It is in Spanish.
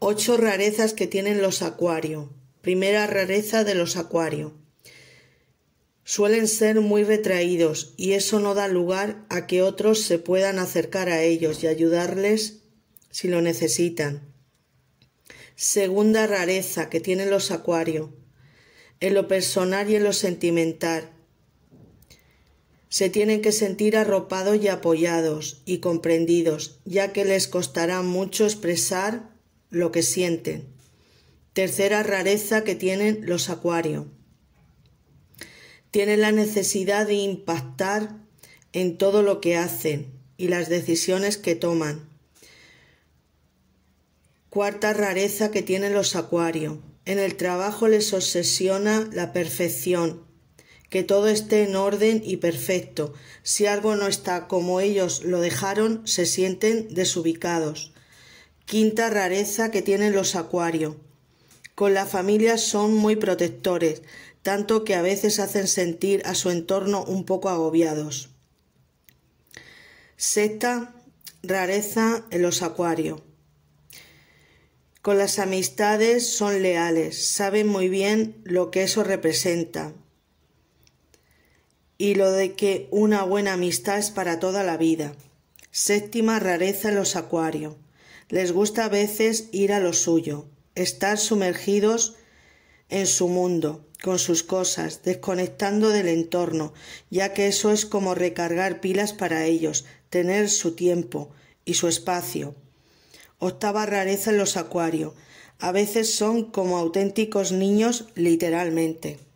Ocho rarezas que tienen los acuario. Primera rareza de los acuario. Suelen ser muy retraídos y eso no da lugar a que otros se puedan acercar a ellos y ayudarles si lo necesitan. Segunda rareza que tienen los acuario. En lo personal y en lo sentimental. Se tienen que sentir arropados y apoyados y comprendidos, ya que les costará mucho expresar lo que sienten. Tercera rareza que tienen los acuarios. Tienen la necesidad de impactar en todo lo que hacen y las decisiones que toman. Cuarta rareza que tienen los acuarios. En el trabajo les obsesiona la perfección, que todo esté en orden y perfecto. Si algo no está como ellos lo dejaron, se sienten desubicados quinta rareza que tienen los acuarios. Con la familia son muy protectores, tanto que a veces hacen sentir a su entorno un poco agobiados. Sexta rareza en los acuarios. Con las amistades son leales, saben muy bien lo que eso representa y lo de que una buena amistad es para toda la vida. Séptima rareza en los acuarios. Les gusta a veces ir a lo suyo, estar sumergidos en su mundo, con sus cosas, desconectando del entorno, ya que eso es como recargar pilas para ellos, tener su tiempo y su espacio. Octava rareza en los acuarios. A veces son como auténticos niños literalmente.